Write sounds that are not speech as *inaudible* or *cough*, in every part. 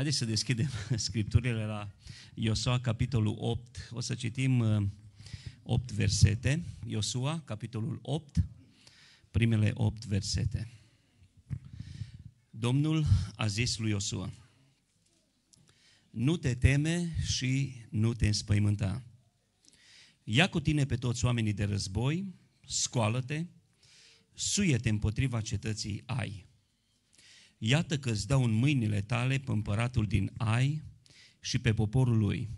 Haideți să deschidem *laughs* scripturile la Iosua, capitolul 8. O să citim 8 uh, versete. Iosua, capitolul 8, primele 8 versete. Domnul a zis lui Iosua, nu te teme și nu te înspăimânta. Ia cu tine pe toți oamenii de război, scoală-te, suie-te împotriva cetății ai Iată că îți dau în mâinile tale pe împăratul din Ai și pe poporul lui,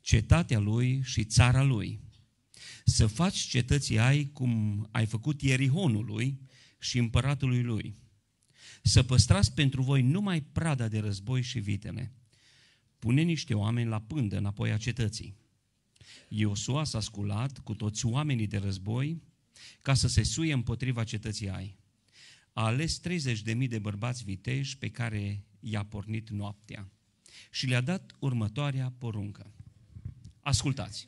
cetatea lui și țara lui. Să faci cetății Ai cum ai făcut Ierihonului și împăratului lui. Să păstrați pentru voi numai prada de război și vitele. Pune niște oameni la pândă înapoi a cetății. Iosua s-a sculat cu toți oamenii de război ca să se suie împotriva cetății Ai a ales 30.000 de bărbați viteji pe care i-a pornit noaptea și le-a dat următoarea poruncă. Ascultați!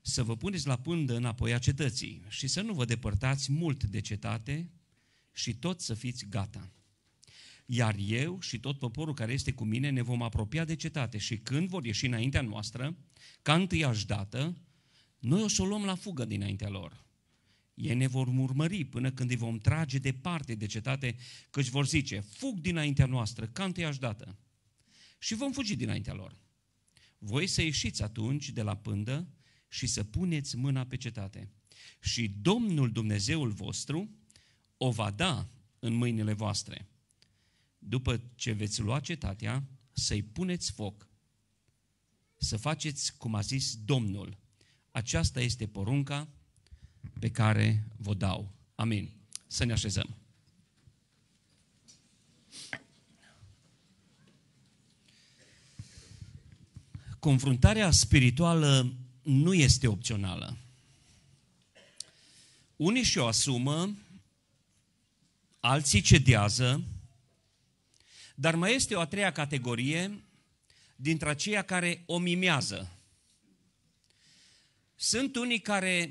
Să vă puneți la pândă înapoi a cetății și să nu vă depărtați mult de cetate și tot să fiți gata. Iar eu și tot poporul care este cu mine ne vom apropia de cetate și când vor ieși înaintea noastră, ca întâiași dată, noi o să o luăm la fugă dinaintea lor ei ne vor urmări până când îi vom trage departe de cetate, căci vor zice, fug dinaintea noastră, ca întâiași dată. Și vom fugi dinaintea lor. Voi să ieșiți atunci de la pândă și să puneți mâna pe cetate. Și Domnul Dumnezeul vostru o va da în mâinile voastre. După ce veți lua cetatea, să-i puneți foc, să faceți cum a zis Domnul. Aceasta este porunca pe care vă dau. Amin. Să ne așezăm. Confruntarea spirituală nu este opțională. Unii și-o asumă, alții cedează, dar mai este o a treia categorie dintre aceia care o mimează. Sunt unii care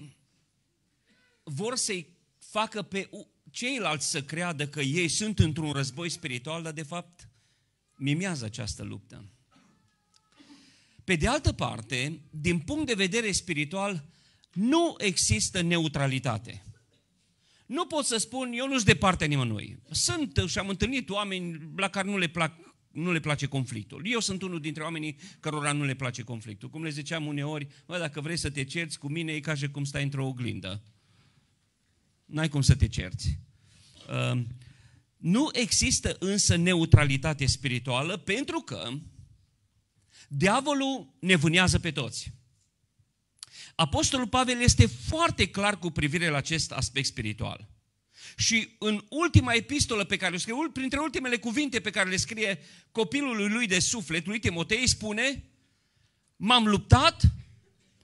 vor să-i facă pe ceilalți să creadă că ei sunt într-un război spiritual, dar de fapt mimează această luptă. Pe de altă parte, din punct de vedere spiritual, nu există neutralitate. Nu pot să spun, eu nu-s de partea nimănui. Sunt și am întâlnit oameni la care nu le, plac, nu le place conflictul. Eu sunt unul dintre oamenii cărora nu le place conflictul. Cum le ziceam uneori, mă, dacă vrei să te cerți cu mine, e ca și cum stai într-o oglindă n-ai cum să te cerți. Ehm, nu există însă neutralitate spirituală pentru că diavolul ne vânează pe toți. Apostolul Pavel este foarte clar cu privire la acest aspect spiritual. Și în ultima epistolă pe care o scrie, printre ultimele cuvinte pe care le scrie copilului lui de suflet, lui Timotei, spune, m-am luptat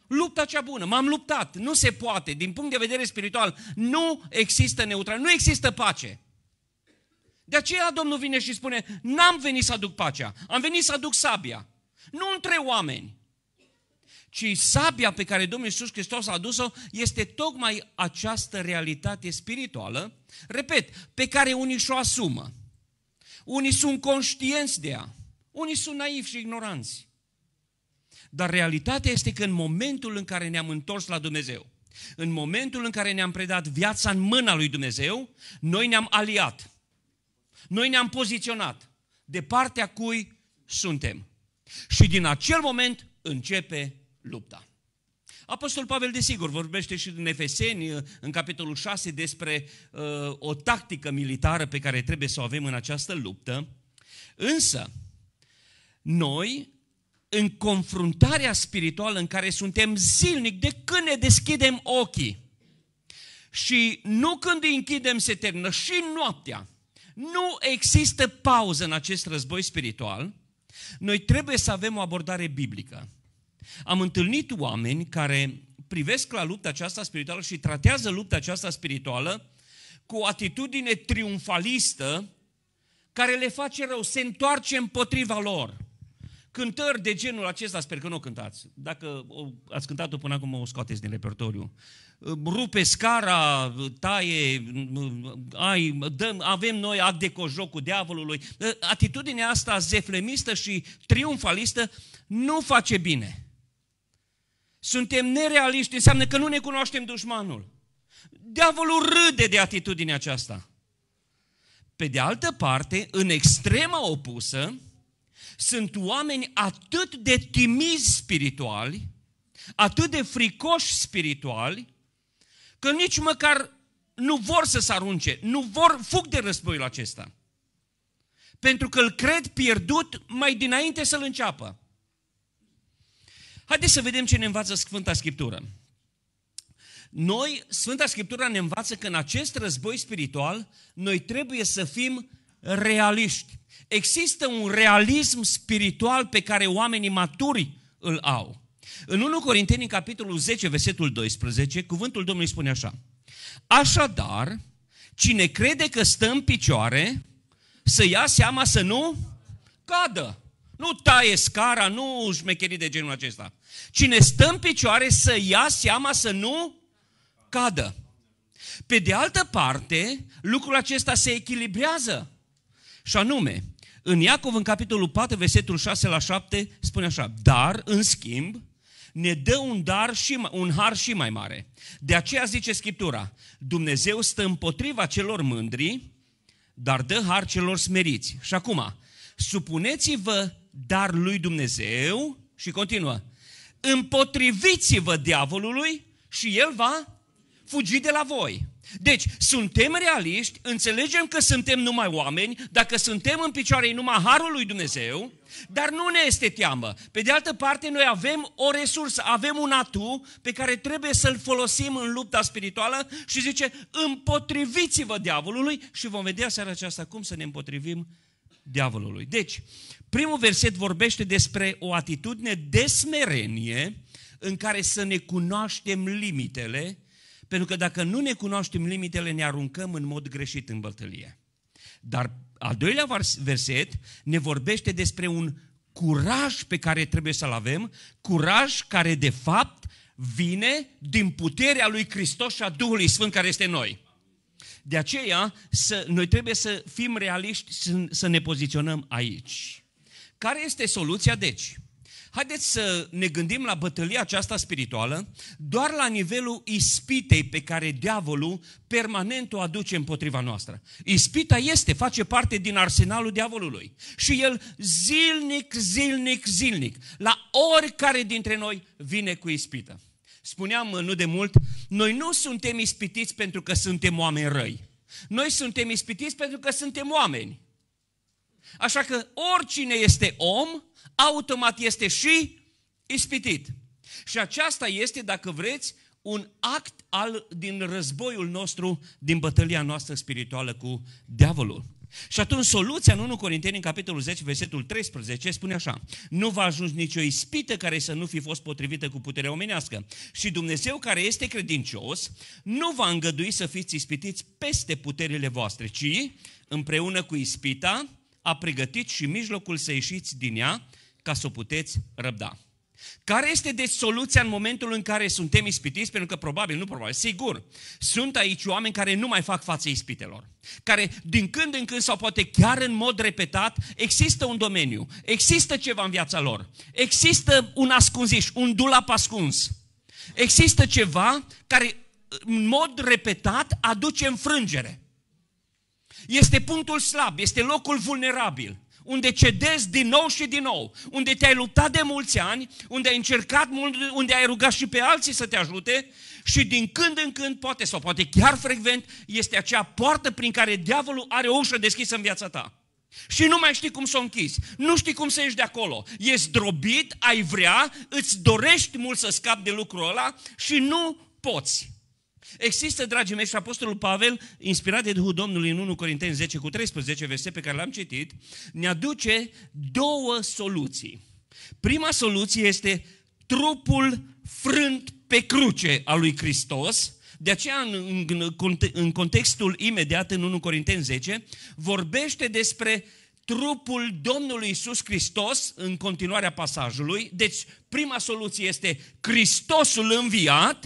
Lupta cea bună, m-am luptat, nu se poate, din punct de vedere spiritual, nu există neutral, nu există pace. De aceea Domnul vine și spune, n-am venit să aduc pacea, am venit să aduc sabia. Nu între oameni, ci sabia pe care Domnul Iisus Hristos a adus-o este tocmai această realitate spirituală, repet, pe care unii și-o asumă. Unii sunt conștienți de ea, unii sunt naivi și ignoranți. Dar realitatea este că în momentul în care ne-am întors la Dumnezeu, în momentul în care ne-am predat viața în mâna lui Dumnezeu, noi ne-am aliat. Noi ne-am poziționat de partea cui suntem. Și din acel moment începe lupta. Apostol Pavel, desigur, vorbește și în Efeseni, în capitolul 6, despre uh, o tactică militară pe care trebuie să o avem în această luptă. Însă, noi în confruntarea spirituală în care suntem zilnic de când ne deschidem ochii. Și nu când îi închidem se termină, și noaptea. Nu există pauză în acest război spiritual. Noi trebuie să avem o abordare biblică. Am întâlnit oameni care privesc la lupta aceasta spirituală și tratează lupta aceasta spirituală cu o atitudine triumfalistă care le face rău, se întoarce împotriva lor. Cântări de genul acesta, sper că nu o cântați. Dacă o, ați cântat-o până acum, o scoateți din repertoriu. Rupe scara, taie, ai, dăm, avem noi act de cojocul diavolului. Atitudinea asta zeflemistă și triumfalistă nu face bine. Suntem nerealiști, înseamnă că nu ne cunoaștem dușmanul. Diavolul râde de atitudinea aceasta. Pe de altă parte, în extrema opusă, sunt oameni atât de timizi spirituali, atât de fricoși spirituali, că nici măcar nu vor să se arunce, nu vor, fug de războiul acesta. Pentru că îl cred pierdut mai dinainte să-l înceapă. Haideți să vedem ce ne învață Sfânta Scriptură. Noi, Sfânta Scriptură ne învață că în acest război spiritual, noi trebuie să fim realiști. Există un realism spiritual pe care oamenii maturi îl au. În 1 Corinteni, în capitolul 10, versetul 12, cuvântul Domnului spune așa. Așadar, cine crede că stă în picioare, să ia seama să nu cadă. Nu taie scara, nu șmecherii de genul acesta. Cine stă în picioare să ia seama să nu cadă. Pe de altă parte, lucrul acesta se echilibrează. Și anume, în Iacov, în capitolul 4, versetul 6 la 7, spune așa, dar, în schimb, ne dă un, dar și, un har și mai mare. De aceea zice Scriptura, Dumnezeu stă împotriva celor mândri, dar dă har celor smeriți. Și acum, supuneți-vă dar lui Dumnezeu și continuă, împotriviți-vă diavolului și el va fugi de la voi. Deci, suntem realiști, înțelegem că suntem numai oameni, dacă suntem în picioarei numai harul lui Dumnezeu, dar nu ne este teamă. Pe de altă parte, noi avem o resursă, avem un atu pe care trebuie să-l folosim în lupta spirituală și zice, împotriviți-vă diavolului și vom vedea seara aceasta cum să ne împotrivim diavolului. Deci, primul verset vorbește despre o atitudine de smerenie în care să ne cunoaștem limitele pentru că dacă nu ne cunoaștem limitele, ne aruncăm în mod greșit în bătălie. Dar al doilea verset ne vorbește despre un curaj pe care trebuie să-l avem, curaj care de fapt vine din puterea lui Hristos și a Duhului Sfânt care este noi. De aceea, să, noi trebuie să fim realiști, să, să ne poziționăm aici. Care este soluția, deci? Haideți să ne gândim la bătălia aceasta spirituală doar la nivelul ispitei pe care diavolul permanent o aduce împotriva noastră. Ispita este, face parte din arsenalul diavolului și el zilnic, zilnic, zilnic, la oricare dintre noi vine cu ispită. Spuneam uh, nu de mult, noi nu suntem ispitiți pentru că suntem oameni răi. Noi suntem ispitiți pentru că suntem oameni. Așa că oricine este om automat este și ispitit. Și aceasta este, dacă vreți, un act al, din războiul nostru, din bătălia noastră spirituală cu diavolul. Și atunci soluția în 1 Corinteni, în capitolul 10, versetul 13, spune așa. Nu va ajunge nicio ispită care să nu fi fost potrivită cu puterea omenească. Și Dumnezeu care este credincios nu va îngădui să fiți ispitiți peste puterile voastre, ci împreună cu ispita a pregătit și mijlocul să ieșiți din ea ca să o puteți răbda. Care este de soluția în momentul în care suntem ispitiți? Pentru că probabil, nu probabil, sigur, sunt aici oameni care nu mai fac față ispitelor. Care din când în când sau poate chiar în mod repetat există un domeniu, există ceva în viața lor, există un ascunziș, un dulap ascuns. Există ceva care în mod repetat aduce înfrângere. Este punctul slab, este locul vulnerabil unde cedezi din nou și din nou, unde te-ai luptat de mulți ani, unde ai încercat mult, unde ai rugat și pe alții să te ajute și din când în când, poate sau poate chiar frecvent, este acea poartă prin care diavolul are o ușă deschisă în viața ta. Și nu mai știi cum să o închizi, nu știi cum să ieși de acolo. Ești drobit, ai vrea, îți dorești mult să scapi de lucrul ăla și nu poți. Există, dragii mei, și Apostolul Pavel, inspirat de Duhul Domnului în 1 Corinteni 10 cu 13, verset pe care l-am citit, ne aduce două soluții. Prima soluție este trupul frânt pe cruce al lui Hristos, de aceea, în, în, în contextul imediat, în 1 Corinteni 10, vorbește despre trupul Domnului Isus Hristos în continuarea pasajului. Deci, prima soluție este Hristosul înviat,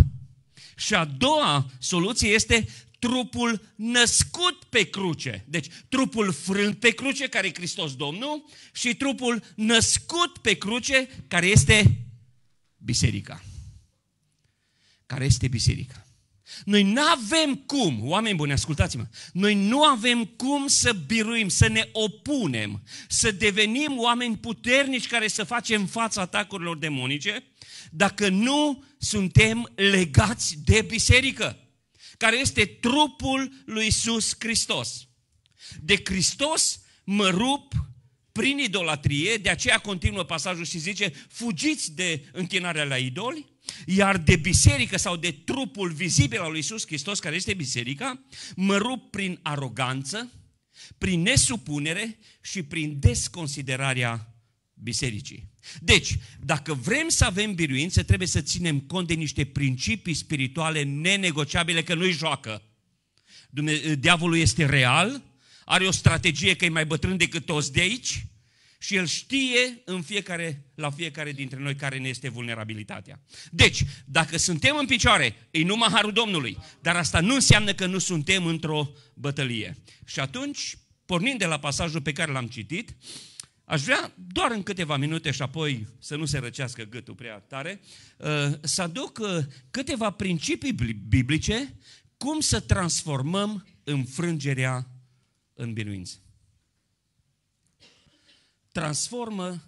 și a doua soluție este trupul născut pe cruce. Deci trupul frânt pe cruce, care e Hristos Domnul, și trupul născut pe cruce, care este biserica. Care este biserica. Noi nu avem cum, oameni buni, ascultați-mă, noi nu avem cum să biruim, să ne opunem, să devenim oameni puternici care să facem fața atacurilor demonice, dacă nu suntem legați de biserică, care este trupul lui Iisus Hristos. De Hristos mă rup prin idolatrie, de aceea continuă pasajul și zice, fugiți de închinarea la idoli, iar de biserică sau de trupul vizibil al lui Isus Hristos, care este biserica, mă rup prin aroganță, prin nesupunere și prin desconsiderarea bisericii. Deci, dacă vrem să avem biruință, trebuie să ținem cont de niște principii spirituale nenegociabile, că nu-i joacă. Diavolul este real, are o strategie că e mai bătrân decât toți de aici, și El știe în fiecare, la fiecare dintre noi care ne este vulnerabilitatea. Deci, dacă suntem în picioare, e numai harul Domnului, dar asta nu înseamnă că nu suntem într-o bătălie. Și atunci, pornind de la pasajul pe care l-am citit, aș vrea doar în câteva minute și apoi să nu se răcească gâtul prea tare, uh, să aduc uh, câteva principii biblice cum să transformăm înfrângerea în biruință transformă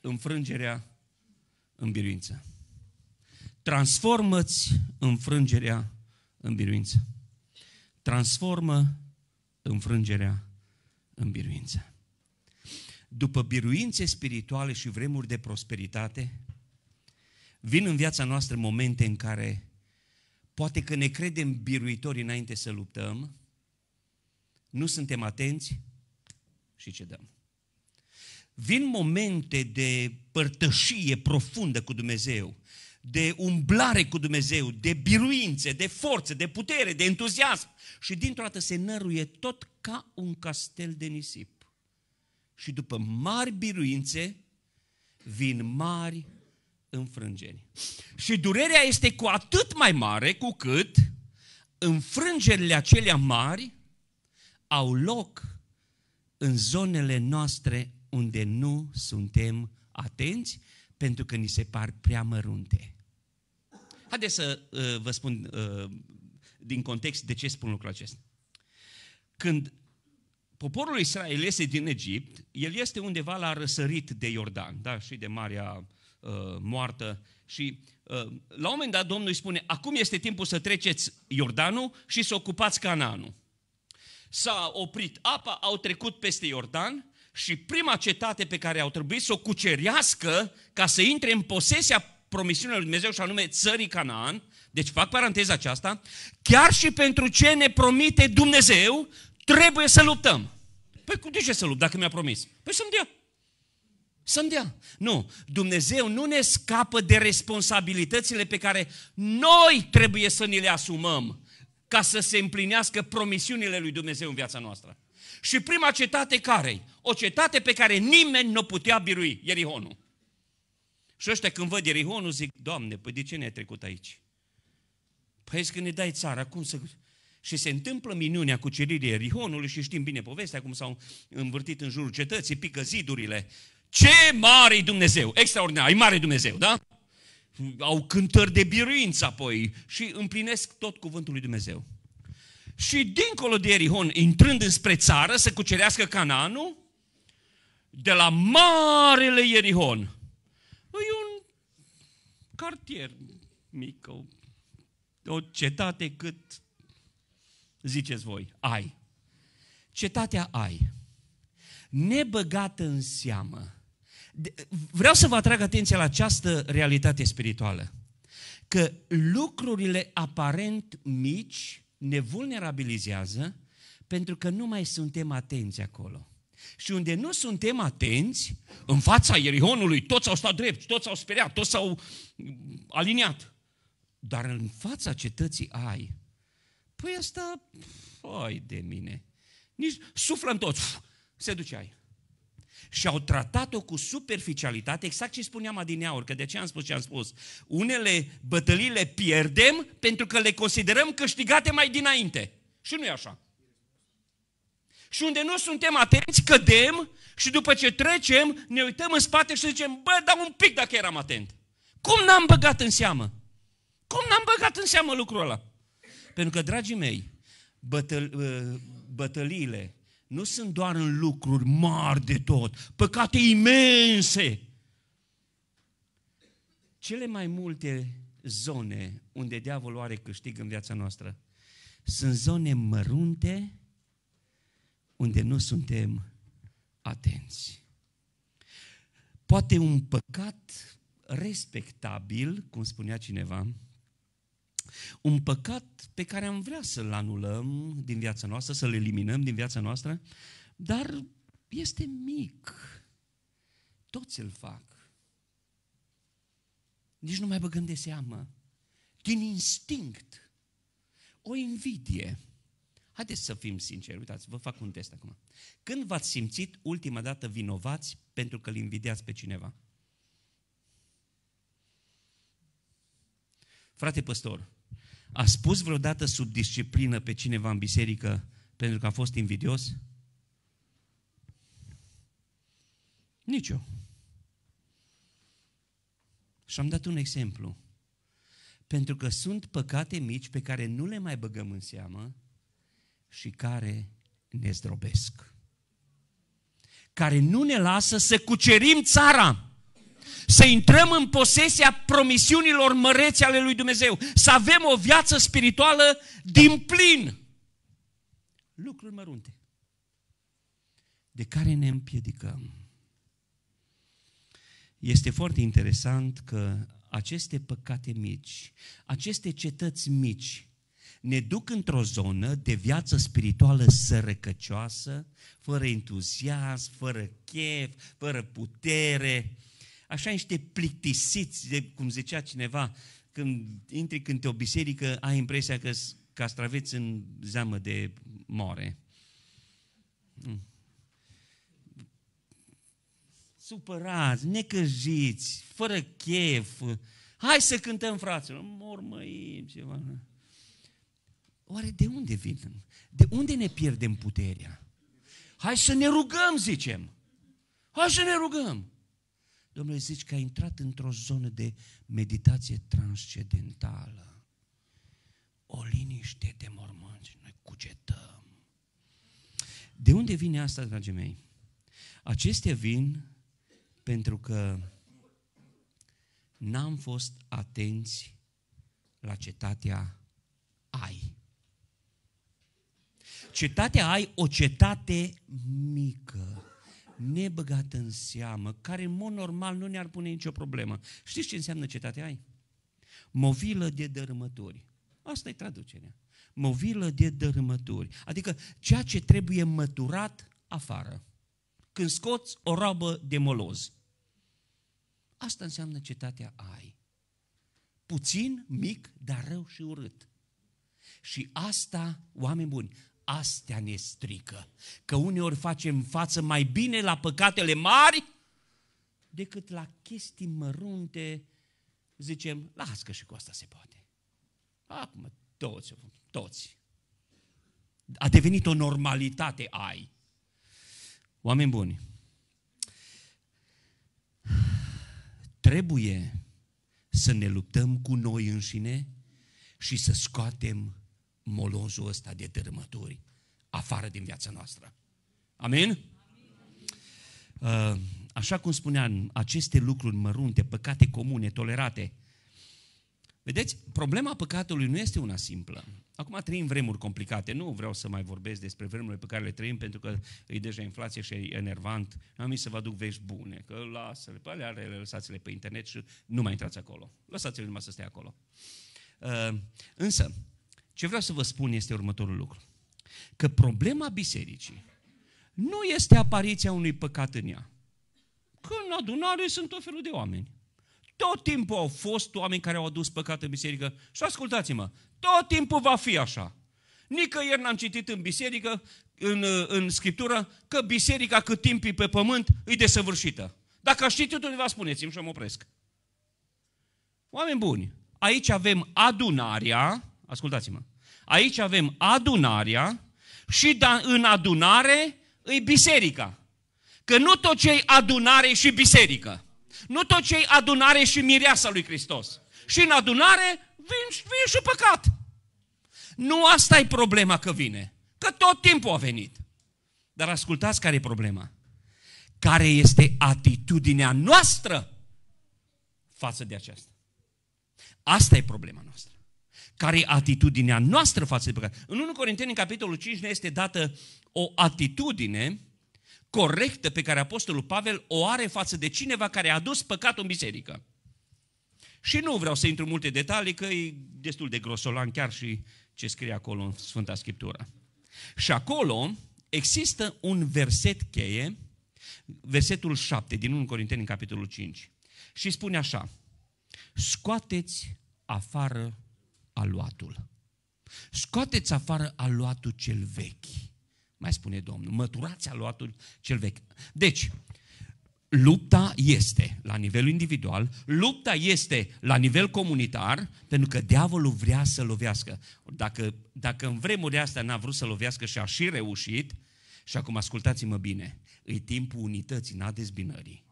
înfrângerea în biruință. Transformă-ți înfrângerea în biruință. Transformă înfrângerea în biruință. După biruințe spirituale și vremuri de prosperitate, vin în viața noastră momente în care poate că ne credem biruitori înainte să luptăm, nu suntem atenți și cedăm vin momente de părtășie profundă cu Dumnezeu, de umblare cu Dumnezeu, de biruințe, de forță, de putere, de entuziasm și dintr-o dată se năruie tot ca un castel de nisip. Și după mari biruințe vin mari înfrângeri. Și durerea este cu atât mai mare cu cât înfrângerile acelea mari au loc în zonele noastre unde nu suntem atenți pentru că ni se par prea mărunte. Haideți să uh, vă spun uh, din context de ce spun lucrul acesta. Când poporul Israel iese din Egipt, el este undeva la răsărit de Iordan, da, și de Marea uh, Moartă. Și uh, la un moment dat Domnul îi spune, acum este timpul să treceți Iordanul și să ocupați Canaanul. S-a oprit apa, au trecut peste Iordan și prima cetate pe care au trebuit să o cucerească ca să intre în posesia promisiunilor lui Dumnezeu și anume țării Canaan, deci fac paranteza aceasta, chiar și pentru ce ne promite Dumnezeu, trebuie să luptăm. Păi cu ce să lupt dacă mi-a promis? Păi să-mi dea. Să-mi dea. Nu, Dumnezeu nu ne scapă de responsabilitățile pe care noi trebuie să ni le asumăm ca să se împlinească promisiunile lui Dumnezeu în viața noastră. Și prima cetate care O cetate pe care nimeni nu putea birui, Ierihonul. Și ăștia când văd Ierihonul zic, Doamne, păi de ce ne-ai trecut aici? Păi că ne dai țara, cum să... Și se întâmplă minunea cu cuceririi Ierihonului și știm bine povestea, cum s-au învârtit în jurul cetății, pică zidurile. Ce mare Dumnezeu! Extraordinar, e mare Dumnezeu, da? Au cântări de biruință apoi și împlinesc tot cuvântul lui Dumnezeu și dincolo de Erihon, intrând înspre țară, să cucerească Canaanul, de la Marele Erihon. E un cartier mic, o, o cetate cât ziceți voi, ai. Cetatea ai, nebăgată în seamă. Vreau să vă atrag atenția la această realitate spirituală. Că lucrurile aparent mici ne vulnerabilizează pentru că nu mai suntem atenți acolo. Și unde nu suntem atenți, în fața Ierihonului, toți au stat drept, toți au speriat, toți s-au aliniat. Dar în fața cetății ai, păi asta, oi de mine, nici suflăm toți, se duce ai. Și au tratat-o cu superficialitate, exact ce spuneam adineauri, că de ce am spus ce am spus. Unele bătălii le pierdem pentru că le considerăm câștigate mai dinainte. Și nu e așa. Și unde nu suntem atenți, cădem și după ce trecem, ne uităm în spate și zicem, bă, dar un pic dacă eram atent. Cum n-am băgat în seamă? Cum n-am băgat în seamă lucrul ăla? Pentru că, dragii mei, bătă- bătăliile nu sunt doar în lucruri mari de tot, păcate imense. Cele mai multe zone unde diavolul are câștig în viața noastră sunt zone mărunte unde nu suntem atenți. Poate un păcat respectabil, cum spunea cineva, un păcat pe care am vrea să-l anulăm din viața noastră, să-l eliminăm din viața noastră, dar este mic. Toți îl fac. Nici nu mai băgăm de seamă. Din instinct. O invidie. Haideți să fim sinceri, uitați, vă fac un test acum. Când v-ați simțit ultima dată vinovați pentru că îl invidiați pe cineva? Frate păstor, a spus vreodată sub disciplină pe cineva în biserică pentru că a fost invidios? Nicio. Și am dat un exemplu. Pentru că sunt păcate mici pe care nu le mai băgăm în seamă și care ne zdrobesc. Care nu ne lasă să cucerim țara. Să intrăm în posesia promisiunilor mărețe ale lui Dumnezeu. Să avem o viață spirituală din plin. Lucruri mărunte. De care ne împiedicăm. Este foarte interesant că aceste păcate mici, aceste cetăți mici, ne duc într-o zonă de viață spirituală sărăcăcioasă, fără entuziasm, fără chef, fără putere, așa niște plictisiți, de, cum zicea cineva, când intri te o biserică, ai impresia că castraveți în zeamă de moare. Hmm. Supărați, necăjiți, fără chef, hai să cântăm, fraților, mormăim ceva. Oare de unde vin? De unde ne pierdem puterea? Hai să ne rugăm, zicem. Hai să ne rugăm. Domnule, zici că ai intrat într-o zonă de meditație transcendentală. O liniște de mormânt și noi cugetăm. De unde vine asta, dragii mei? Acestea vin pentru că n-am fost atenți la cetatea Ai. Cetatea Ai, o cetate mică nebăgată în seamă, care în mod normal nu ne-ar pune nicio problemă. Știți ce înseamnă cetatea ai? Movilă de dărâmături. Asta e traducerea. Movilă de dărâmături. Adică ceea ce trebuie măturat afară. Când scoți o robă de moloz. Asta înseamnă cetatea ai. Puțin, mic, dar rău și urât. Și asta, oameni buni, astea ne strică. Că uneori facem față mai bine la păcatele mari decât la chestii mărunte, zicem, las că și cu asta se poate. Acum, toți, toți. A devenit o normalitate ai. Oameni buni, trebuie să ne luptăm cu noi înșine și să scoatem molozul ăsta de dărâmături afară din viața noastră. Amin? Uh, așa cum spuneam, aceste lucruri mărunte, păcate comune, tolerate. Vedeți, problema păcatului nu este una simplă. Acum trăim vremuri complicate. Nu vreau să mai vorbesc despre vremurile pe care le trăim, pentru că e deja inflație și e enervant. Am să vă aduc vești bune, că lasă-le, pe alea le lăsați-le pe internet și nu mai intrați acolo. Lăsați-le numai să stea acolo. Uh, însă, ce vreau să vă spun este următorul lucru. Că problema bisericii nu este apariția unui păcat în ea. Că în adunare sunt tot felul de oameni. Tot timpul au fost oameni care au adus păcat în biserică. Și ascultați-mă, tot timpul va fi așa. Nicăieri n-am citit în biserică, în, în scriptură, că biserica cât timp e pe pământ, e desăvârșită. Dacă știți undeva, spuneți-mi și mă opresc. Oameni buni, aici avem adunarea, Ascultați-mă. Aici avem adunarea și da, în adunare îi biserica. Că nu tot ce adunare și biserică. Nu tot ce adunare și mireasa lui Hristos. Și în adunare vin, vin și păcat. Nu asta e problema că vine. Că tot timpul a venit. Dar ascultați care e problema. Care este atitudinea noastră față de aceasta. Asta e problema noastră care e atitudinea noastră față de păcat. În 1 Corinteni, în capitolul 5, ne este dată o atitudine corectă pe care Apostolul Pavel o are față de cineva care a adus păcatul în biserică. Și nu vreau să intru în multe detalii, că e destul de grosolan chiar și ce scrie acolo în Sfânta Scriptură. Și acolo există un verset cheie, versetul 7 din 1 Corinteni, în capitolul 5. Și spune așa, scoateți afară aluatul. Scoateți afară aluatul cel vechi. Mai spune Domnul, măturați aluatul cel vechi. Deci, lupta este la nivel individual, lupta este la nivel comunitar, pentru că diavolul vrea să lovească. Dacă, dacă în vremuri astea n-a vrut să lovească și a și reușit, și acum ascultați-mă bine, e timpul unității, n-a dezbinării.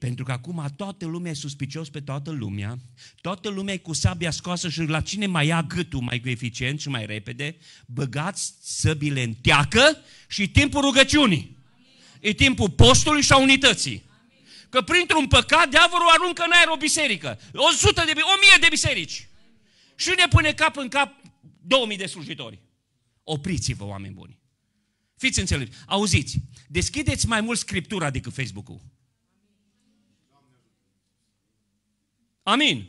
Pentru că acum toată lumea e suspicios pe toată lumea, toată lumea e cu sabia scoasă și la cine mai ia gâtul mai eficient și mai repede, băgați săbile în teacă și timpul rugăciunii. E timpul postului și a unității. Că printr-un păcat diavolul aruncă în aer o biserică. O sută de, o mie de biserici. Și ne pune cap în cap 2000 de slujitori. Opriți-vă, oameni buni. Fiți înțelepți. Auziți, deschideți mai mult Scriptura decât Facebook-ul. Amin. Amin.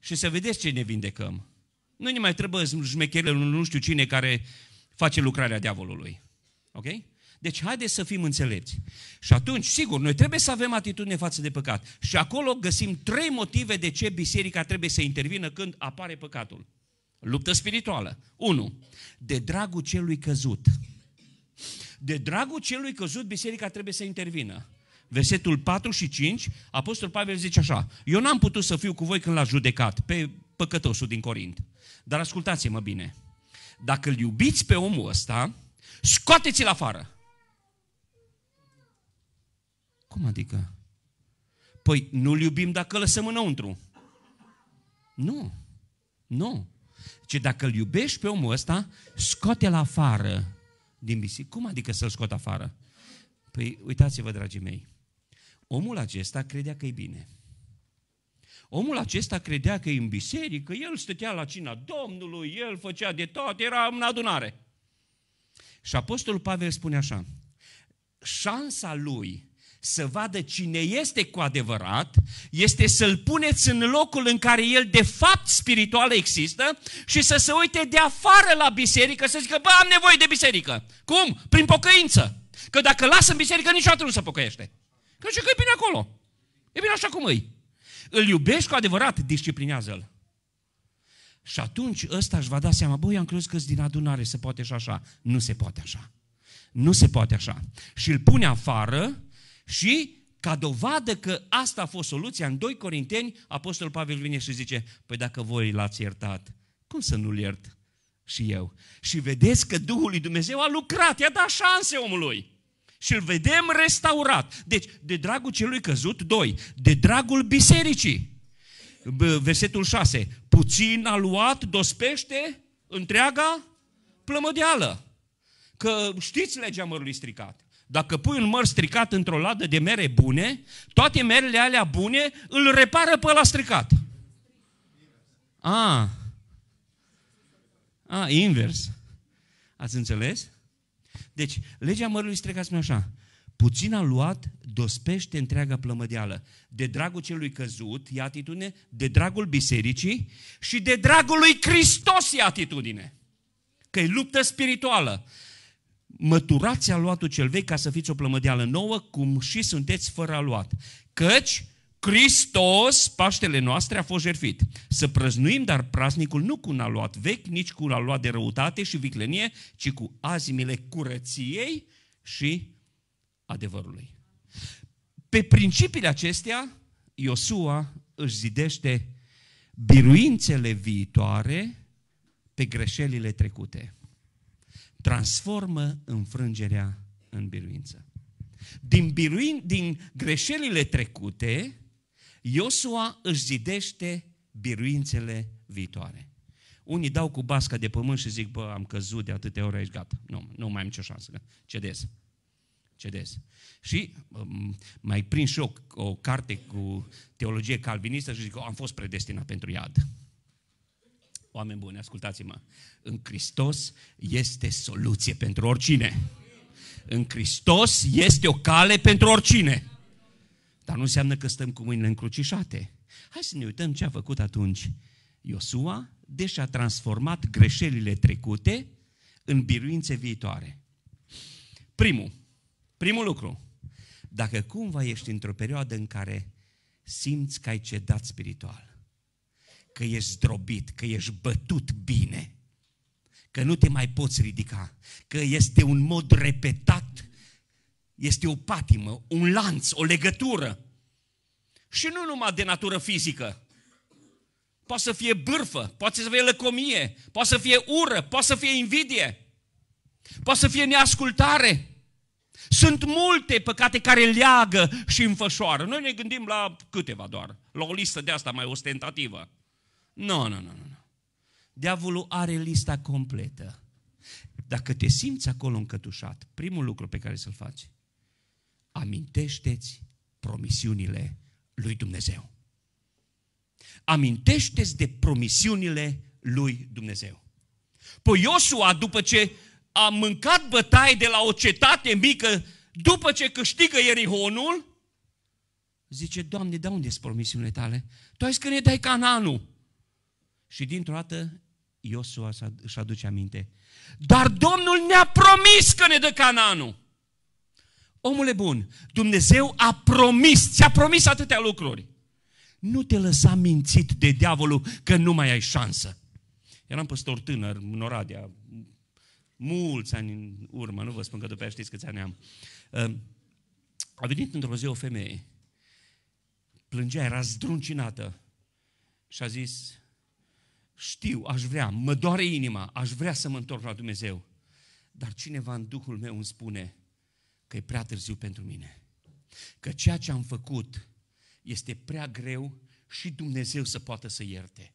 Și să vedeți ce ne vindecăm. Nu ne mai trebuie șmecherile, nu știu cine care face lucrarea diavolului. Ok? Deci haideți să fim înțelepți. Și atunci, sigur, noi trebuie să avem atitudine față de păcat. Și acolo găsim trei motive de ce biserica trebuie să intervină când apare păcatul. Luptă spirituală. 1. De dragul celui căzut. De dragul celui căzut, biserica trebuie să intervină versetul 4 și 5, Apostol Pavel zice așa, eu n-am putut să fiu cu voi când l-a judecat, pe păcătosul din Corint. Dar ascultați-mă bine, dacă îl iubiți pe omul ăsta, scoateți-l afară. Cum adică? Păi nu-l iubim dacă lăsăm înăuntru. Nu, nu. Ce dacă îl iubești pe omul ăsta, scoate-l afară din biserică. Cum adică să-l scot afară? Păi uitați-vă, dragii mei, Omul acesta credea că e bine. Omul acesta credea că e în biserică, el stătea la cina Domnului, el făcea de toate, era în adunare. Și Apostolul Pavel spune așa, șansa lui să vadă cine este cu adevărat este să-l puneți în locul în care el de fapt spiritual există și să se uite de afară la biserică, să zică, bă, am nevoie de biserică. Cum? Prin pocăință. Că dacă lasă în biserică, niciodată nu se pocăiește. Că și că e bine acolo. E bine așa cum e. Îl iubești cu adevărat, disciplinează-l. Și atunci ăsta își va da seama, băi, am crezut că din adunare, se poate și așa. Nu se poate așa. Nu se poate așa. Și îl pune afară și ca dovadă că asta a fost soluția, în 2 Corinteni, Apostolul Pavel vine și zice, păi dacă voi l-ați iertat, cum să nu-l iert și eu? Și vedeți că Duhul lui Dumnezeu a lucrat, i-a dat șanse omului și îl vedem restaurat. Deci, de dragul celui căzut, doi, de dragul bisericii. Versetul 6. Puțin a luat, dospește întreaga plămădeală. Că știți legea mărului stricat. Dacă pui un măr stricat într-o ladă de mere bune, toate merele alea bune îl repară pe la stricat. A. Ah. A, ah, invers. Ați înțeles? Deci, legea mărului strecați spune așa. Puțin a luat, dospește întreaga plămădeală. De dragul celui căzut e atitudine, de dragul bisericii și de dragul lui Hristos e atitudine. Că e luptă spirituală. Măturați aluatul cel vechi ca să fiți o plămădeală nouă, cum și sunteți fără aluat. Căci Hristos, Paștele noastre, a fost jertfit. Să prăznuim, dar praznicul nu cu un aluat vechi, nici cu un aluat de răutate și viclenie, ci cu azimile curăției și adevărului. Pe principiile acestea, Iosua își zidește biruințele viitoare pe greșelile trecute. Transformă înfrângerea în biruință. Din, biruin, din greșelile trecute, Iosua își zidește biruințele viitoare. Unii dau cu basca de pământ și zic, bă, am căzut de atâtea ori aici, gata, nu, nu mai am nicio șansă, cedez. Cedez. Și um, mai prin și eu o, o carte cu teologie calvinistă și zic, am fost predestinat pentru iad. Oameni buni, ascultați-mă. În Hristos este soluție pentru oricine. În Hristos este o cale pentru oricine. Dar nu înseamnă că stăm cu mâinile încrucișate. Hai să ne uităm ce a făcut atunci Iosua, deși a transformat greșelile trecute în biruințe viitoare. Primul, primul lucru, dacă cumva ești într-o perioadă în care simți că ai cedat spiritual, că ești zdrobit, că ești bătut bine, că nu te mai poți ridica, că este un mod repetat este o patimă, un lanț, o legătură. Și nu numai de natură fizică. Poate să fie bârfă, poate să fie lăcomie, poate să fie ură, poate să fie invidie, poate să fie neascultare. Sunt multe păcate care leagă și înfășoară. Noi ne gândim la câteva doar, la o listă de asta mai ostentativă. Nu, nu, nu, nu. Diavolul are lista completă. Dacă te simți acolo încătușat, primul lucru pe care să-l faci amintește-ți promisiunile lui Dumnezeu. Amintește-ți de promisiunile lui Dumnezeu. Păi Iosua, după ce a mâncat bătaie de la o cetate mică, după ce câștigă Ierihonul, zice, Doamne, de unde sunt promisiunile tale? Tu ai zis că ne dai Cananul. Și dintr-o dată Iosua își aduce aminte. Dar Domnul ne-a promis că ne dă Cananul. Omule bun, Dumnezeu a promis, ți-a promis atâtea lucruri. Nu te lăsa mințit de diavolul că nu mai ai șansă. Eram păstor tânăr în Oradea, mulți ani în urmă, nu vă spun că după aia știți câți ani am. Ehm, a venit într-o zi o femeie, plângea, era zdruncinată și a zis, știu, aș vrea, mă doare inima, aș vrea să mă întorc la Dumnezeu, dar cineva în Duhul meu îmi spune, că e prea târziu pentru mine. Că ceea ce am făcut este prea greu și Dumnezeu să poată să ierte.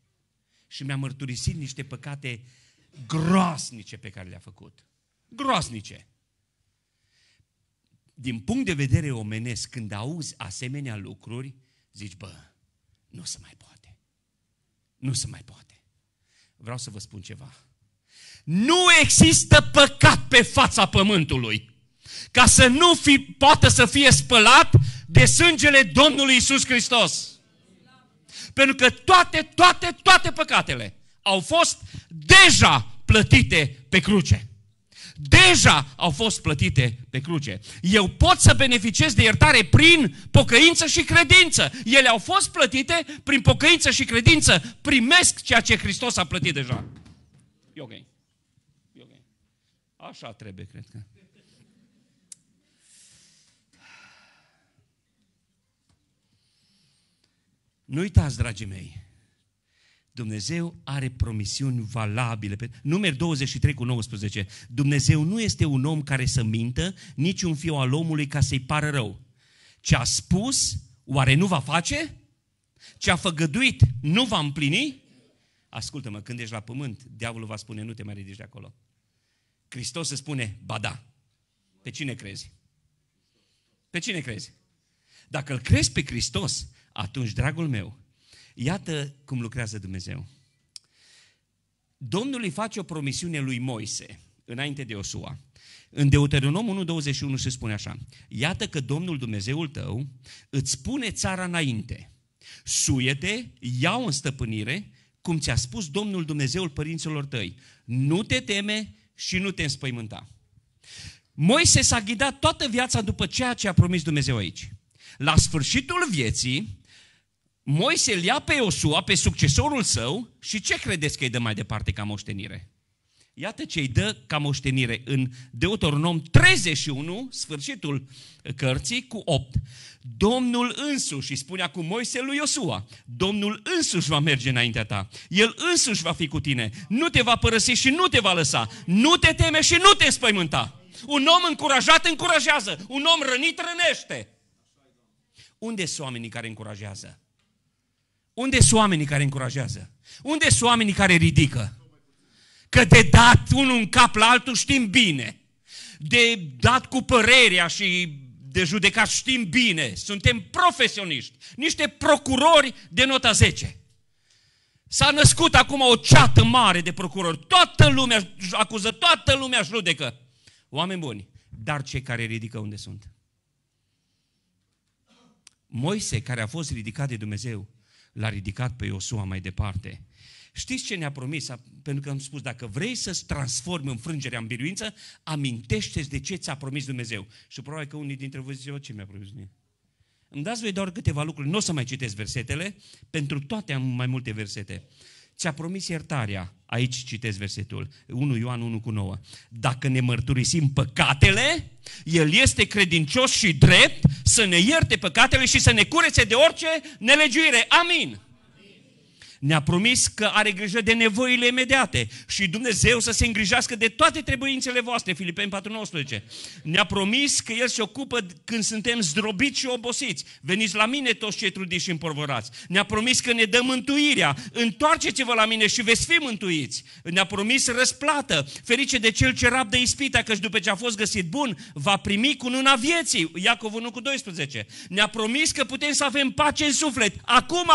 Și mi-a mărturisit niște păcate groasnice pe care le-a făcut. Groasnice! Din punct de vedere omenesc, când auzi asemenea lucruri, zici, bă, nu se mai poate. Nu se mai poate. Vreau să vă spun ceva. Nu există păcat pe fața pământului ca să nu fi, poată să fie spălat de sângele Domnului Isus Hristos. Pentru că toate, toate, toate păcatele au fost deja plătite pe cruce. Deja au fost plătite pe cruce. Eu pot să beneficiez de iertare prin pocăință și credință. Ele au fost plătite prin pocăință și credință. Primesc ceea ce Hristos a plătit deja. E ok. E ok. Așa trebuie, cred că. Nu uitați, dragii mei, Dumnezeu are promisiuni valabile. Numeri 23 cu 19. Dumnezeu nu este un om care să mintă, nici un fiu al omului ca să-i pară rău. Ce a spus, oare nu va face? Ce a făgăduit, nu va împlini? Ascultă-mă, când ești la pământ, diavolul va spune, nu te mai ridici de acolo. Hristos se spune, ba da. Pe cine crezi? Pe cine crezi? Dacă îl crezi pe Hristos, atunci, dragul meu, iată cum lucrează Dumnezeu. Domnul îi face o promisiune lui Moise, înainte de Osua. În Deuteronom 1.21 se spune așa, Iată că Domnul Dumnezeul tău îți pune țara înainte. Suiete, iau în stăpânire, cum ți-a spus Domnul Dumnezeul părinților tăi. Nu te teme și nu te înspăimânta. Moise s-a ghidat toată viața după ceea ce a promis Dumnezeu aici. La sfârșitul vieții, Moise îl ia pe Iosua, pe succesorul său și ce credeți că îi dă mai departe ca moștenire? Iată ce îi dă ca moștenire în Deuteronom 31, sfârșitul cărții, cu 8. Domnul însuși, și spune acum Moise lui Iosua, Domnul însuși va merge înaintea ta, El însuși va fi cu tine, nu te va părăsi și nu te va lăsa, nu te teme și nu te spăimânta. Un om încurajat încurajează, un om rănit rănește. Unde sunt oamenii care încurajează? Unde sunt oamenii care încurajează? Unde sunt oamenii care ridică? Că de dat unul în cap la altul știm bine. De dat cu părerea și de judecat știm bine. Suntem profesioniști. Niște procurori de nota 10. S-a născut acum o ceată mare de procurori. Toată lumea acuză, toată lumea judecă. Oameni buni, dar cei care ridică unde sunt? Moise, care a fost ridicat de Dumnezeu, l-a ridicat pe Iosua mai departe. Știți ce ne-a promis? Pentru că am spus, dacă vrei să-ți transformi înfrângerea în biruință, amintește-ți de ce ți-a promis Dumnezeu. Și probabil că unii dintre voi ziceau, ce mi-a promis mie? Îmi dați voi doar câteva lucruri, nu o să mai citesc versetele, pentru toate am mai multe versete ți-a promis iertarea. Aici citesc versetul 1 Ioan 1 cu 9. Dacă ne mărturisim păcatele, El este credincios și drept să ne ierte păcatele și să ne curețe de orice nelegiuire. Amin. Ne-a promis că are grijă de nevoile imediate și Dumnezeu să se îngrijească de toate trebuințele voastre, Filipeni 4.19. Ne-a promis că El se ocupă când suntem zdrobiți și obosiți. Veniți la mine toți cei trudiți și împorvorați. Ne-a promis că ne dă mântuirea. Întoarceți-vă la mine și veți fi mântuiți. Ne-a promis răsplată. Ferice de cel ce rabdă ispita, căci după ce a fost găsit bun, va primi cu una vieții. Iacov 1 cu 12. Ne-a promis că putem să avem pace în suflet. Acum,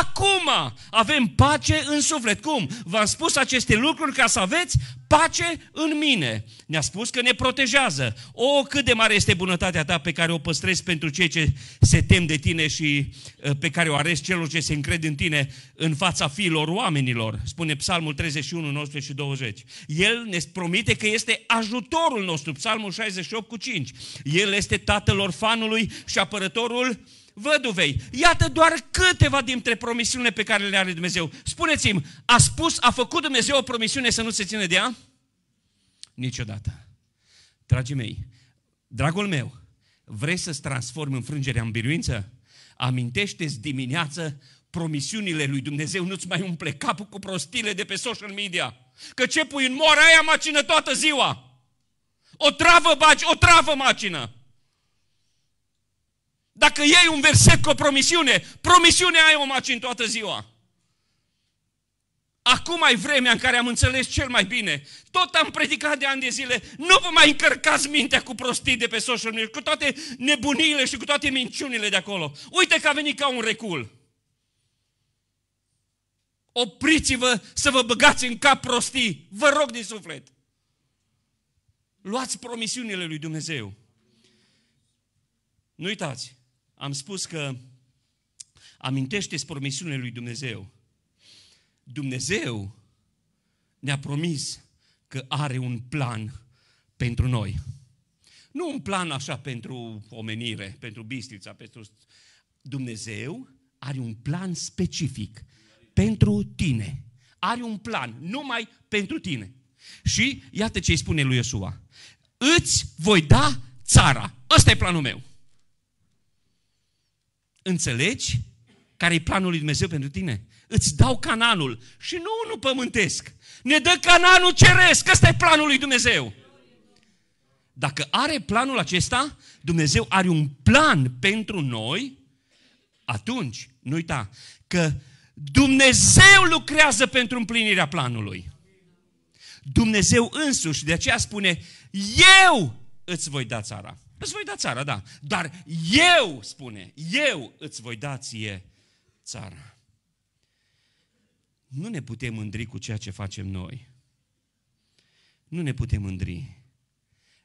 acum, avem pace în suflet. Cum? V-am spus aceste lucruri ca să aveți pace în mine. Ne-a spus că ne protejează. O, cât de mare este bunătatea ta pe care o păstrezi pentru cei ce se tem de tine și uh, pe care o arezi celor ce se încred în tine în fața fiilor oamenilor, spune Psalmul 31, 19 și 20. El ne promite că este ajutorul nostru, Psalmul 68 cu 5. El este tatăl orfanului și apărătorul uh, văduvei. Iată doar câteva dintre promisiunile pe care le are Dumnezeu. Spuneți-mi, a spus, a făcut Dumnezeu o promisiune să nu se ține de ea? Niciodată. Dragii mei, dragul meu, vrei să-ți transformi înfrângerea în biruință? Amintește-ți dimineață promisiunile lui Dumnezeu, nu-ți mai umple capul cu prostile de pe social media. Că ce pui în moara aia macină toată ziua. O travă baci, o travă macină. Dacă iei un verset cu o promisiune, promisiunea ai o maci în toată ziua. Acum ai vremea în care am înțeles cel mai bine. Tot am predicat de ani de zile. Nu vă mai încărcați mintea cu prostii de pe social media, cu toate nebunile și cu toate minciunile de acolo. Uite că a venit ca un recul. Opriți-vă să vă băgați în cap prostii. Vă rog din suflet. Luați promisiunile lui Dumnezeu. Nu uitați, am spus că amintește-ți promisiunile lui Dumnezeu. Dumnezeu ne-a promis că are un plan pentru noi. Nu un plan așa pentru omenire, pentru bistrița, pentru... Dumnezeu are un plan specific pentru tine. Are un plan numai pentru tine. Și iată ce îi spune lui Iosua. Îți voi da țara. Ăsta e planul meu. Înțelegi care e planul lui Dumnezeu pentru tine? Îți dau cananul și nu unul pământesc. Ne dă cananul ceresc, ăsta e planul lui Dumnezeu. Dacă are planul acesta, Dumnezeu are un plan pentru noi, atunci, nu uita, că Dumnezeu lucrează pentru împlinirea planului. Dumnezeu însuși, de aceea spune, eu îți voi da țara. Îți voi da țara, da. Dar eu, spune, eu îți voi da ție țara. Nu ne putem mândri cu ceea ce facem noi. Nu ne putem mândri.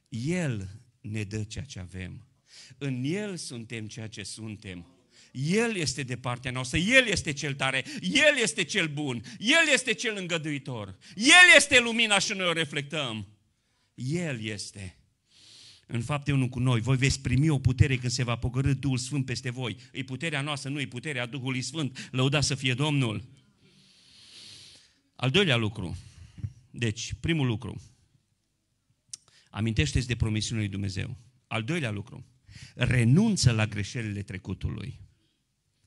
El ne dă ceea ce avem. În El suntem ceea ce suntem. El este de partea noastră, El este cel tare, El este cel bun, El este cel îngăduitor, El este lumina și noi o reflectăm. El este. În fapte unul cu noi, voi veți primi o putere când se va pogărâ Duhul Sfânt peste voi. E puterea noastră, nu e puterea Duhului Sfânt. Lăuda să fie Domnul. Al doilea lucru. Deci, primul lucru. Amintește-ți de promisiunea lui Dumnezeu. Al doilea lucru. Renunță la greșelile trecutului.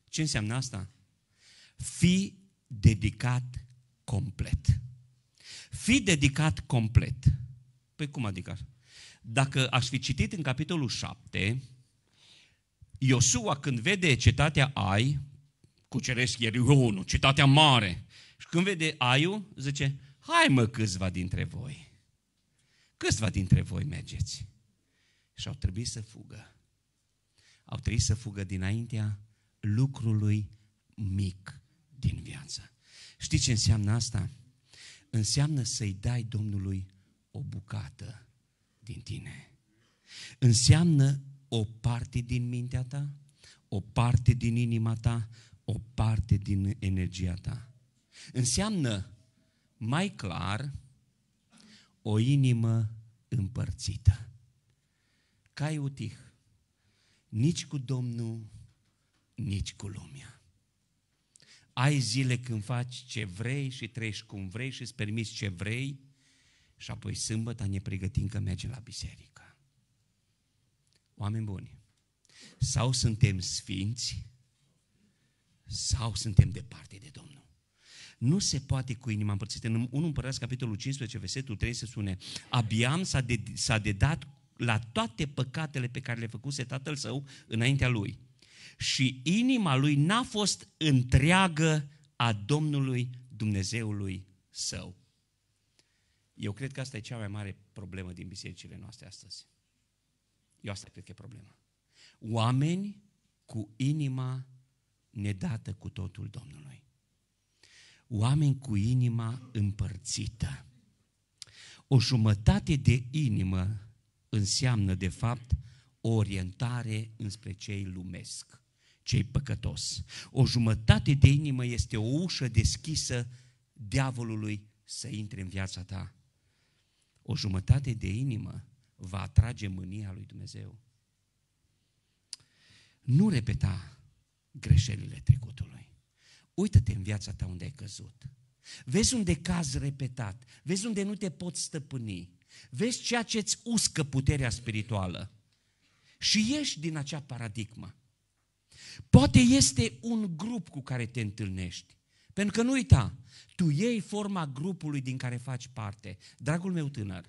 Ce înseamnă asta? Fi dedicat complet. Fi dedicat complet. Păi cum adică? Dacă aș fi citit în capitolul 7, Iosua când vede cetatea Ai, cuceresc Ierihonul, cetatea mare, și când vede Aiu, zice, hai mă câțiva dintre voi, câțiva dintre voi mergeți. Și au trebuit să fugă. Au trebuit să fugă dinaintea lucrului mic din viață. Știi ce înseamnă asta? Înseamnă să-i dai Domnului o bucată din tine. Înseamnă o parte din mintea ta, o parte din inima ta, o parte din energia ta. Înseamnă mai clar o inimă împărțită. Cai utih, nici cu Domnul, nici cu lumea. Ai zile când faci ce vrei și treci cum vrei și îți permiți ce vrei, și apoi sâmbătă ne pregătim că mergem la biserică. Oameni buni, sau suntem sfinți, sau suntem departe de Domnul. Nu se poate cu inima împărțită. În 1 Împărați, capitolul 15, versetul 3 se spune Abiam s-a, de, s-a dedat la toate păcatele pe care le făcuse tatăl său înaintea lui. Și inima lui n-a fost întreagă a Domnului Dumnezeului său. Eu cred că asta e cea mai mare problemă din bisericile noastre astăzi. Eu asta cred că e problema. Oameni cu inima nedată cu totul Domnului. Oameni cu inima împărțită. O jumătate de inimă înseamnă, de fapt, o orientare înspre cei lumesc, cei păcătos. O jumătate de inimă este o ușă deschisă diavolului să intre în viața ta o jumătate de inimă va atrage mânia lui Dumnezeu. Nu repeta greșelile trecutului. Uită-te în viața ta unde ai căzut. Vezi unde caz repetat, vezi unde nu te poți stăpâni, vezi ceea ce îți uscă puterea spirituală și ieși din acea paradigmă. Poate este un grup cu care te întâlnești. Pentru că nu uita, tu iei forma grupului din care faci parte. Dragul meu tânăr,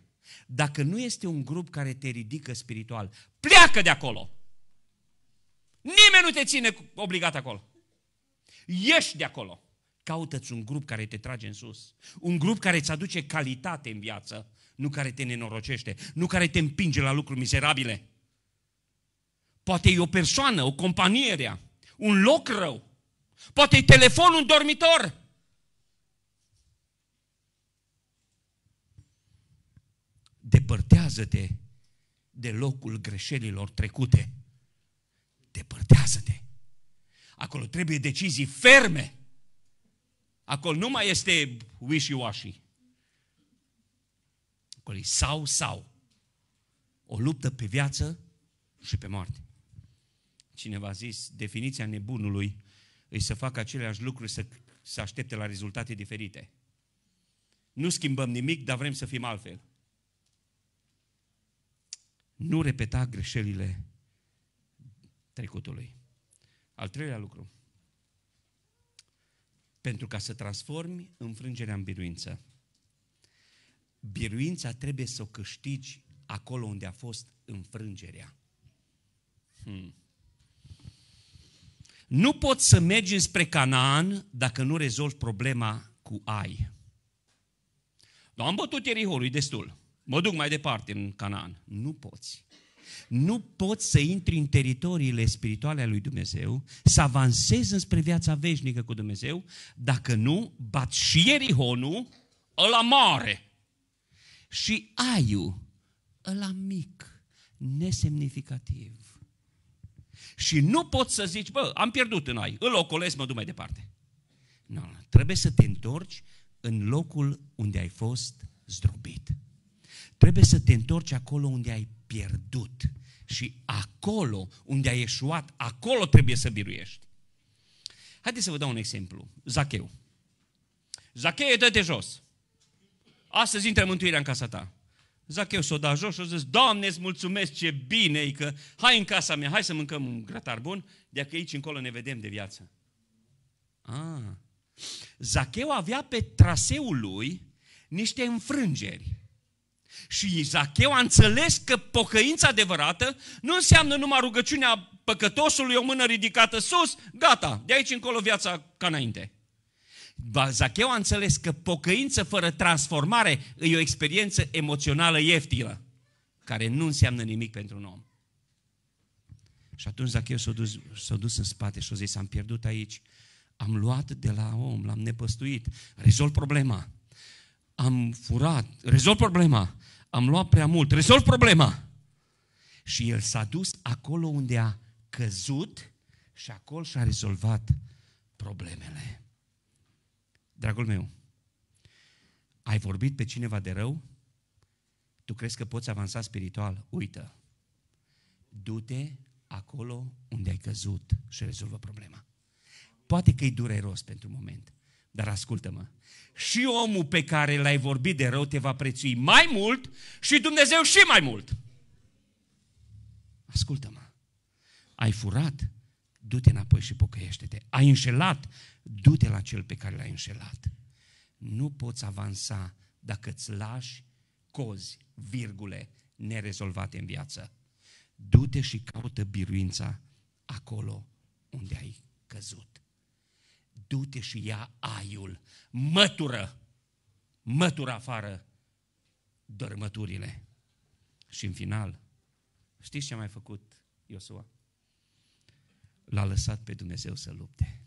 dacă nu este un grup care te ridică spiritual, pleacă de acolo! Nimeni nu te ține obligat acolo. Ieși de acolo. Caută-ți un grup care te trage în sus. Un grup care îți aduce calitate în viață, nu care te nenorocește, nu care te împinge la lucruri mizerabile. Poate e o persoană, o companie rea, un loc rău, Poate e telefonul în dormitor. Depărtează-te de locul greșelilor trecute. Depărtează-te. Acolo trebuie decizii ferme. Acolo nu mai este wishy-washy. Acolo e sau, sau. O luptă pe viață și pe moarte. Cineva a zis, definiția nebunului îi să facă aceleași lucruri, să, să aștepte la rezultate diferite. Nu schimbăm nimic, dar vrem să fim altfel. Nu repeta greșelile trecutului. Al treilea lucru. Pentru ca să transformi înfrângerea în biruință. Biruința trebuie să o câștigi acolo unde a fost înfrângerea. Hmm. Nu poți să mergi spre Canaan dacă nu rezolvi problema cu ai. Nu am bătut Erihorul, destul. Mă duc mai departe în Canaan. Nu poți. Nu poți să intri în teritoriile spirituale ale lui Dumnezeu, să avansezi înspre viața veșnică cu Dumnezeu, dacă nu bat și Ierihonul ăla mare și aiu ăla mic, nesemnificativ. Și nu poți să zici, bă, am pierdut în ai, îl ocolesc, mă duc mai departe. Nu, no, trebuie să te întorci în locul unde ai fost zdrobit. Trebuie să te întorci acolo unde ai pierdut și acolo unde ai eșuat, acolo trebuie să biruiești. Haideți să vă dau un exemplu. Zacheu. Zacheu, dă-te jos. Astăzi intră mântuirea în casa ta. Zacheu s-o da jos și a zis, Doamne, îți mulțumesc ce bine e că hai în casa mea, hai să mâncăm un grătar bun, de că aici încolo ne vedem de viață. Ah. Zacheu avea pe traseul lui niște înfrângeri. Și Zacheu a înțeles că pocăința adevărată nu înseamnă numai rugăciunea păcătosului, o mână ridicată sus, gata, de aici încolo viața ca înainte. Zacheu a înțeles că pocăință fără transformare e o experiență emoțională ieftină, care nu înseamnă nimic pentru un om. Și atunci Zacheu s-a dus, s-a dus în spate și a zis, am pierdut aici, am luat de la om, l-am nepăstuit, rezolv problema, am furat, rezolv problema, am luat prea mult, rezolv problema. Și el s-a dus acolo unde a căzut și acolo și-a rezolvat problemele dragul meu, ai vorbit pe cineva de rău? Tu crezi că poți avansa spiritual? Uită. Du-te acolo unde ai căzut și rezolvă problema. Poate că e dureros pentru moment, dar ascultă-mă. Și omul pe care l-ai vorbit de rău te va prețui mai mult și Dumnezeu și mai mult. Ascultă-mă. Ai furat, du-te înapoi și pocăiește-te. Ai înșelat, du-te la cel pe care l-ai înșelat. Nu poți avansa dacă îți lași cozi, virgule, nerezolvate în viață. Du-te și caută biruința acolo unde ai căzut. Du-te și ia aiul, mătură, mătură afară dărâmăturile. Și în final, știți ce a mai făcut Iosua? l-a lăsat pe Dumnezeu să lupte.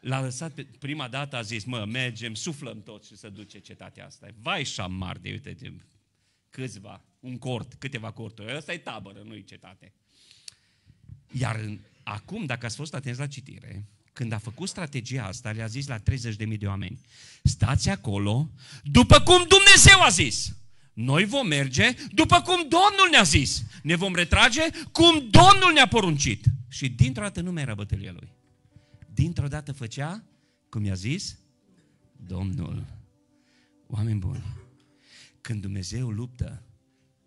L-a lăsat pe, prima dată a zis, mă, mergem, suflăm toți și să duce cetatea asta. Vai șamar de, uite, de câțiva, un cort, câteva corturi. Ăsta e tabără, nu e cetate. Iar în, acum, dacă ați fost atenți la citire, când a făcut strategia asta, le-a zis la 30.000 de oameni, stați acolo după cum Dumnezeu a zis. Noi vom merge după cum Domnul ne-a zis. Ne vom retrage cum Domnul ne-a poruncit. Și dintr-o dată nu mai era bătălia lui. Dintr-o dată făcea cum i-a zis Domnul. Oameni buni, când Dumnezeu luptă,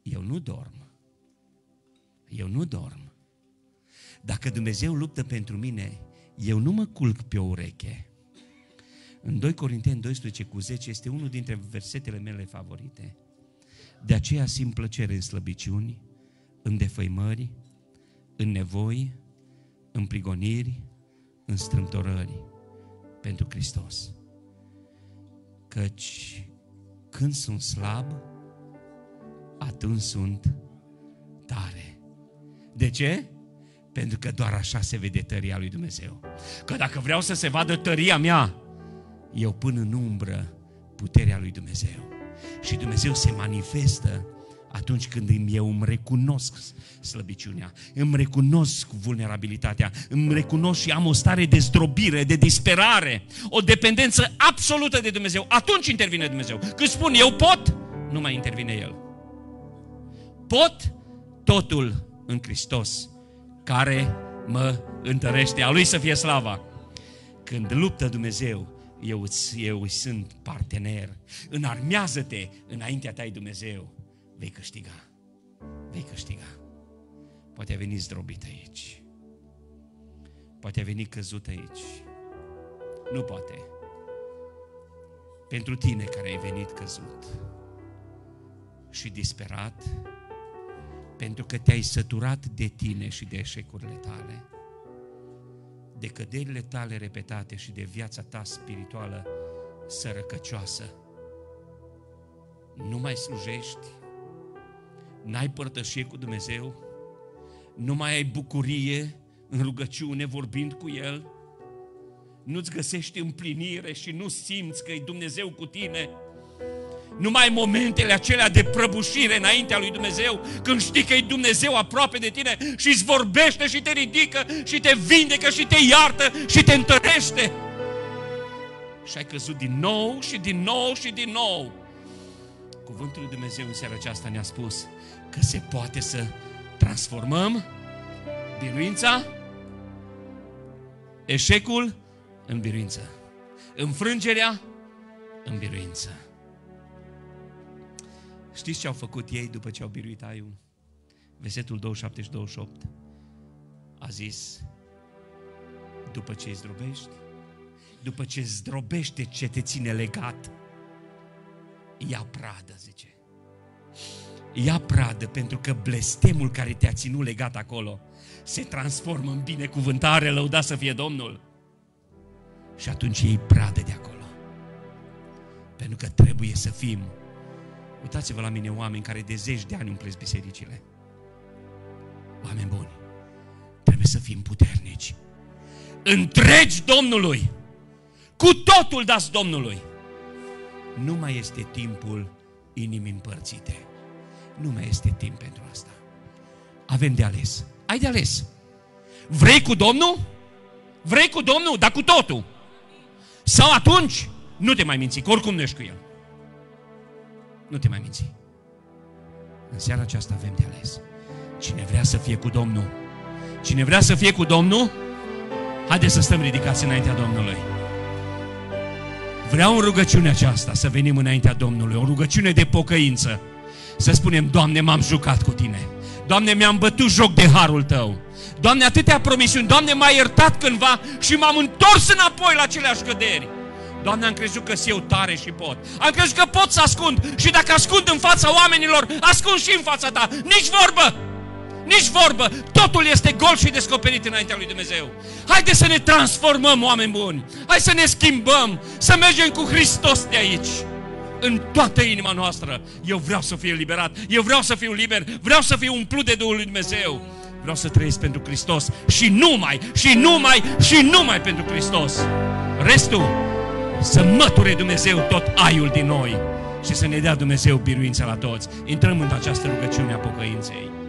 eu nu dorm. Eu nu dorm. Dacă Dumnezeu luptă pentru mine, eu nu mă culc pe o ureche. În 2 Corinteni 12 cu 10 este unul dintre versetele mele favorite. De aceea simt plăcere în slăbiciuni, în defăimări, în nevoi, în prigoniri, în strâmtorări pentru Hristos. Căci când sunt slab, atunci sunt tare. De ce? Pentru că doar așa se vede tăria lui Dumnezeu. Că dacă vreau să se vadă tăria mea, eu pun în umbră puterea lui Dumnezeu. Și Dumnezeu se manifestă atunci când eu îmi recunosc slăbiciunea, îmi recunosc vulnerabilitatea, îmi recunosc și am o stare de zdrobire, de disperare, o dependență absolută de Dumnezeu, atunci intervine Dumnezeu. Când spun eu pot, nu mai intervine El. Pot totul în Hristos care mă întărește. A Lui să fie slava. Când luptă Dumnezeu, eu, eu îi sunt partener. Înarmează-te înaintea ta Dumnezeu. Vei câștiga. Vei câștiga. Poate a venit zdrobit aici. Poate a venit căzut aici. Nu poate. Pentru tine care ai venit căzut și disperat, pentru că te-ai săturat de tine și de eșecurile tale de căderile tale repetate și de viața ta spirituală sărăcăcioasă. Nu mai slujești, n-ai părtășie cu Dumnezeu, nu mai ai bucurie în rugăciune vorbind cu El, nu-ți găsești împlinire și nu simți că e Dumnezeu cu tine, numai momentele acelea de prăbușire înaintea lui Dumnezeu, când știi că e Dumnezeu aproape de tine și îți vorbește și te ridică și te vindecă și te iartă și te întărește. Și ai căzut din nou și din nou și din nou. Cuvântul lui Dumnezeu în seara aceasta ne-a spus că se poate să transformăm biruința, eșecul în biruință, înfrângerea în biruință. Știți ce au făcut ei după ce au biruit aiul? Versetul 27 și 28 a zis, după ce îi zdrobești, după ce zdrobește ce te ține legat, ia pradă, zice. Ia pradă pentru că blestemul care te-a ținut legat acolo se transformă în binecuvântare, lăuda să fie Domnul. Și atunci iei pradă de acolo. Pentru că trebuie să fim Uitați-vă la mine oameni care de zeci de ani umplesc bisericile. Oameni buni, trebuie să fim puternici. Întregi Domnului. Cu totul dați Domnului. Nu mai este timpul inimii împărțite. Nu mai este timp pentru asta. Avem de ales. Ai de ales. Vrei cu Domnul? Vrei cu Domnul, dar cu totul. Sau atunci nu te mai minți, că oricum nu ești cu El nu te mai minți. În seara aceasta avem de ales. Cine vrea să fie cu Domnul, cine vrea să fie cu Domnul, haideți să stăm ridicați înaintea Domnului. Vreau în rugăciune aceasta să venim înaintea Domnului, o rugăciune de pocăință. Să spunem, Doamne, m-am jucat cu Tine. Doamne, mi-am bătut joc de harul Tău. Doamne, atâtea promisiuni. Doamne, m-ai iertat cândva și m-am întors înapoi la aceleași căderi. Doamne, am crezut că eu tare și pot. Am crezut că pot să ascund și dacă ascund în fața oamenilor, ascund și în fața ta. Nici vorbă! Nici vorbă! Totul este gol și descoperit înaintea lui Dumnezeu. Haideți să ne transformăm, oameni buni! Hai să ne schimbăm! Să mergem cu Hristos de aici! În toată inima noastră! Eu vreau să fiu liberat! Eu vreau să fiu liber! Vreau să fiu umplut de Duhul lui Dumnezeu! Vreau să trăiesc pentru Hristos și numai, și numai, și numai pentru Hristos! Restul să măture Dumnezeu tot aiul din noi și să ne dea Dumnezeu biruința la toți. Intrăm în această rugăciune a pocăinței.